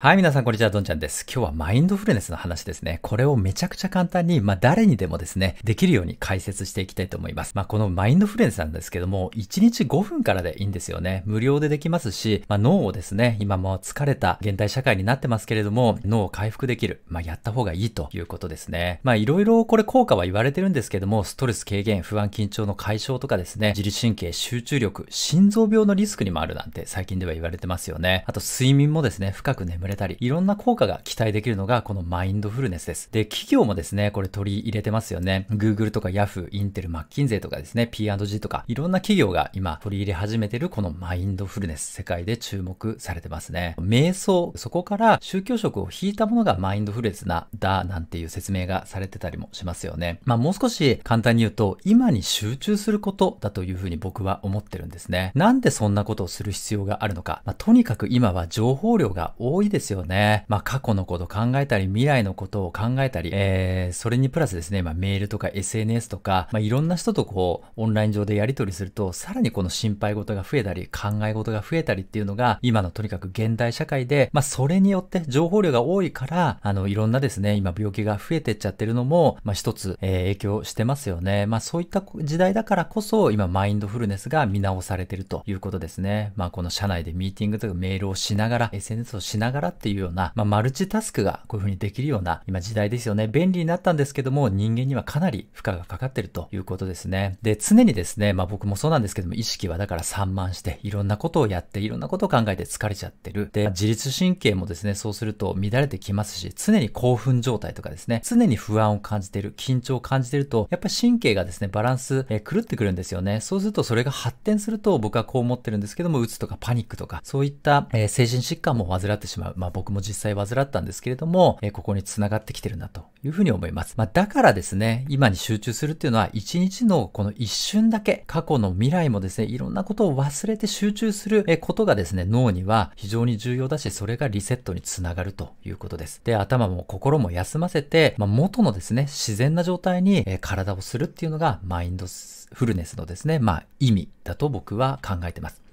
はい、皆さん、こんにちは、どんちゃんです。今日はマインドフルネスの話ですね。これをめちゃくちゃ簡単に、まあ、誰にでもですね、できるように解説していきたいと思います。まあ、このマインドフルネスなんですけども、1日5分からでいいんですよね。無料でできますし、まあ、脳をですね、今も疲れた現代社会になってますけれども、脳を回復できる。まあ、やった方がいいということですね。まあ、いろいろこれ効果は言われてるんですけども、ストレス軽減、不安緊張の解消とかですね、自律神経、集中力、心臓病のリスクにもあるなんて最近では言われてますよね。あと、睡眠もですね、深く眠眠れたり、いろんな効果が期待できるのがこのマインドフルネスです。で、企業もですね、これ取り入れてますよね。Google とか Yahoo、インテル、マッキンゼーとかですね、P&G とか、いろんな企業が今取り入れ始めてるこのマインドフルネス、世界で注目されてますね。瞑想、そこから宗教色を引いたものがマインドフルネスな、だ、なんていう説明がされてたりもしますよね。まあ、もう少し簡単に言うと、今に集中することだというふうに僕は思ってるんですね。なんでそんなことをする必要があるのか。まあ、とにかく今は情報量が多いですですよね。まあ、過去のこと考えたり、未来のことを考えたり、えー、それにプラスですね、まあ、メールとか SNS とか、まあ、いろんな人とこう、オンライン上でやり取りすると、さらにこの心配事が増えたり、考え事が増えたりっていうのが、今のとにかく現代社会で、まあ、それによって情報量が多いから、あの、いろんなですね、今病気が増えてっちゃってるのも、まあ、一つ、えー、影響してますよね。まあ、そういった時代だからこそ、今、マインドフルネスが見直されてるということですね。まあ、この社内でミーティングとかメールをしながら、SNS をしながら、力っていうような、まあ、マルチタスクがこういうふうにできるような今時代ですよね。便利になったんですけども、人間にはかなり負荷がかかってるということですね。で、常にですね、まあ僕もそうなんですけども、意識はだから散漫して、いろんなことをやって、いろんなことを考えて疲れちゃってる。で、自律神経もですね、そうすると乱れてきますし、常に興奮状態とかですね、常に不安を感じてる、緊張を感じてると、やっぱり神経がですね、バランス、え狂ってくるんですよね。そうするとそれが発展すると僕はこう思ってるんですけども、うつとかパニックとか、そういった、え精神疾患も患ってしまう。まあ僕も実際患ったんですけれども、えここに繋がってきてるなというふうに思います。まあだからですね、今に集中するっていうのは一日のこの一瞬だけ、過去の未来もですね、いろんなことを忘れて集中することがですね、脳には非常に重要だし、それがリセットにつながるということです。で、頭も心も休ませて、まあ元のですね、自然な状態に体をするっていうのがマインドフルネスのですね、まあ意味だと僕は考えてます。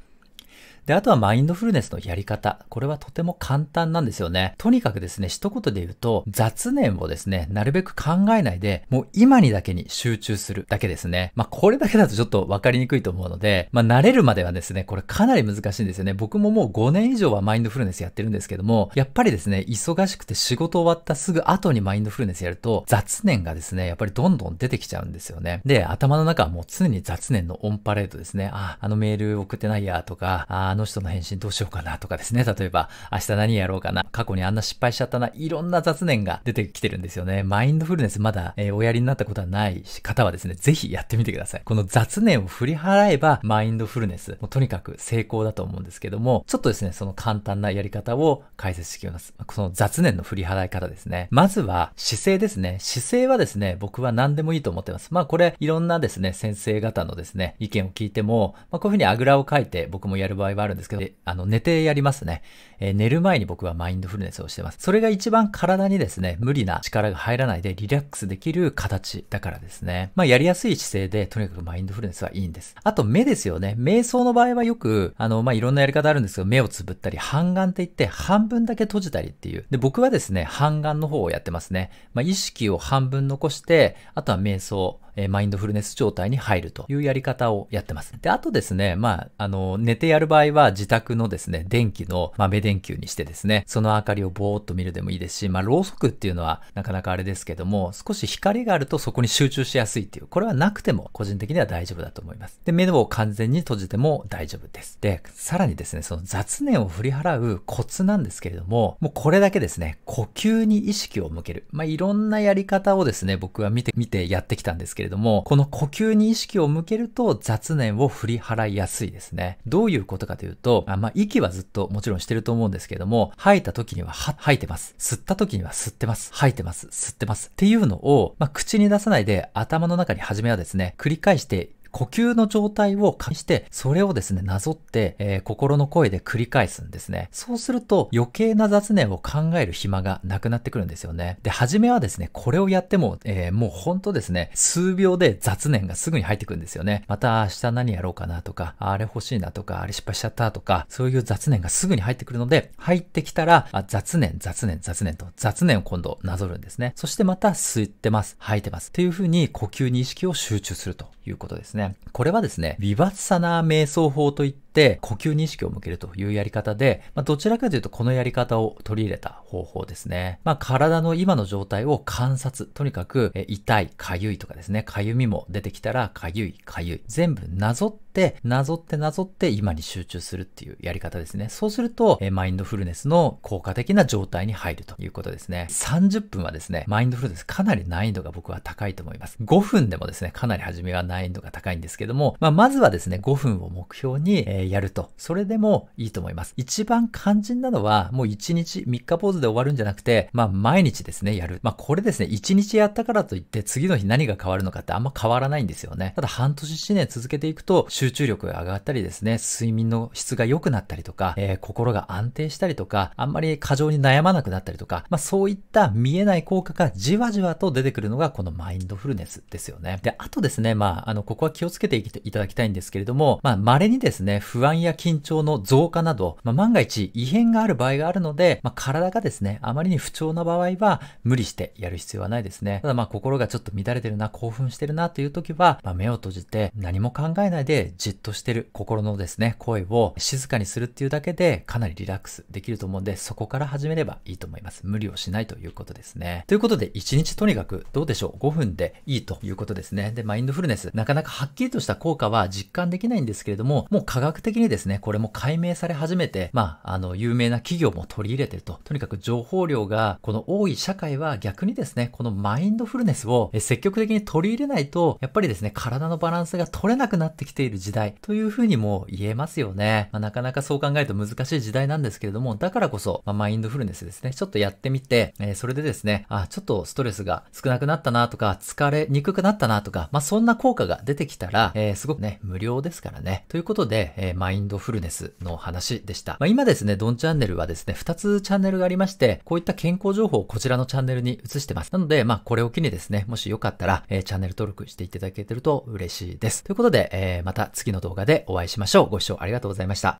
で、あとはマインドフルネスのやり方。これはとても簡単なんですよね。とにかくですね、一言で言うと、雑念をですね、なるべく考えないで、もう今にだけに集中するだけですね。まあ、これだけだとちょっとわかりにくいと思うので、まあ、慣れるまではですね、これかなり難しいんですよね。僕ももう5年以上はマインドフルネスやってるんですけども、やっぱりですね、忙しくて仕事終わったすぐ後にマインドフルネスやると、雑念がですね、やっぱりどんどん出てきちゃうんですよね。で、頭の中はもう常に雑念のオンパレードですね。あ、あのメール送ってないやとか、あ、あの人の返信どうしようかなとかですね。例えば、明日何やろうかな。過去にあんな失敗しちゃったな。いろんな雑念が出てきてるんですよね。マインドフルネスまだ、えー、おやりになったことはない方はですね、ぜひやってみてください。この雑念を振り払えば、マインドフルネス、もうとにかく成功だと思うんですけども、ちょっとですね、その簡単なやり方を解説していきます。この雑念の振り払い方ですね。まずは、姿勢ですね。姿勢はですね、僕は何でもいいと思ってます。まあこれ、いろんなですね、先生方のですね、意見を聞いても、まあこういうふうにあぐらをかいて僕もやる場合はあるんですけど、あの、寝てやりますね。えー、寝る前に僕はマインドフルネスをしてます。それが一番体にですね、無理な力が入らないでリラックスできる形だからですね。まあ、やりやすい姿勢で、とにかくマインドフルネスはいいんです。あと、目ですよね。瞑想の場合はよく、あの、まあ、いろんなやり方あるんですけど、目をつぶったり、半眼って言って、半分だけ閉じたりっていう。で、僕はですね、半眼の方をやってますね。まあ、意識を半分残して、あとは瞑想。えマインドフルネス状態に入るというやり方をやってます。で、あとですね、まあ、あの、寝てやる場合は自宅のですね、電気の豆電球にしてですね、その明かりをぼーっと見るでもいいですし、まあ、ろうそくっていうのはなかなかあれですけども、少し光があるとそこに集中しやすいっていう、これはなくても個人的には大丈夫だと思います。で、目を完全に閉じても大丈夫です。で、さらにですね、その雑念を振り払うコツなんですけれども、もうこれだけですね、呼吸に意識を向ける。まあ、いろんなやり方をですね、僕は見て、見てやってきたんですけれども、れども、この呼吸に意識を向けると雑念を振り払いやすいですね。どういうことかというと、あまあ、息はずっともちろんしてると思うんですけれども、吐いた時には吐いてます。吸った時には吸ってます。吐いてます。吸ってます。っていうのを、まあ、口に出さないで頭の中に初めはですね、繰り返して呼吸の状態を介して、それをですね、なぞって、えー、心の声で繰り返すんですね。そうすると余計な雑念を考える暇がなくなってくるんですよね。で、初めはですね、これをやっても、えー、もうほんとですね、数秒で雑念がすぐに入ってくるんですよね。また明日何やろうかなとか、あれ欲しいなとか、あれ失敗しちゃったとか、そういう雑念がすぐに入ってくるので、入ってきたら、あ雑念、雑念、雑念と雑念を今度なぞるんですね。そしてまた吸ってます、吐いてますっていう風に呼吸に意識を集中するということですね。これはですね、ヴィバッサナー瞑想法といって、、呼吸に意識を向けるというやり方で、まあ、どちらかというとこのやり方を取り入れた方法ですね。まあ、体の今の状態を観察。とにかく、え痛い、かゆいとかですね、かゆみも出てきたら、かゆい、かゆい。全部なぞって、なぞってなぞって今に集中するっていうやり方ですね。そうすると、えマインドフルネスの効果的な状態に入るということですね。30分はですね、マインドフルネスかなり難易度が僕は高いと思います。5分でもですね、かなり初めは難易度が高いんですけども、まあ、まずはですね、5分を目標に、えやると。それでもいいと思います。一番肝心なのは、もう1日3日ポーズで終わるんじゃなくて、まあ毎日ですね、やる。まあこれですね、1日やったからといって次の日何が変わるのかってあんま変わらないんですよね。ただ半年1年続けていくと集中力が上がったりですね、睡眠の質が良くなったりとか、えー、心が安定したりとか、あんまり過剰に悩まなくなったりとか、まあそういった見えない効果がじわじわと出てくるのがこのマインドフルネスですよね。で、あとですね、まああの、ここは気をつけていただきたいんですけれども、まあ稀にですね、不安や緊張の増加など、まあ、万が一異変がある場合があるので、まあ、体がですね、あまりに不調な場合は無理してやる必要はないですね。ただまあ心がちょっと乱れてるな、興奮してるなという時は、まあ、目を閉じて何も考えないでじっとしてる心のですね、声を静かにするっていうだけでかなりリラックスできると思うんで、そこから始めればいいと思います。無理をしないということですね。ということで、1日とにかくどうでしょう ?5 分でいいということですね。で、マインドフルネス、なかなかはっきりとした効果は実感できないんですけれども、もう科学的にですね、これも解明され始めて、まあ、あの、有名な企業も取り入れてると。とにかく情報量が、この多い社会は逆にですね、このマインドフルネスを積極的に取り入れないと、やっぱりですね、体のバランスが取れなくなってきている時代というふうにも言えますよね。まあ、なかなかそう考えると難しい時代なんですけれども、だからこそ、まあ、マインドフルネスですね、ちょっとやってみて、えー、それでですね、あ、ちょっとストレスが少なくなったなとか、疲れにくくなったなとか、まあ、そんな効果が出てきたら、えー、すごくね、無料ですからね。ということで、えーマインドフルネスの話でした。まあ、今ですね、ドンチャンネルはですね、2つチャンネルがありまして、こういった健康情報をこちらのチャンネルに移してます。なので、まあ、これを機にですね、もしよかったら、えー、チャンネル登録していただけてると嬉しいです。ということで、えー、また次の動画でお会いしましょう。ご視聴ありがとうございました。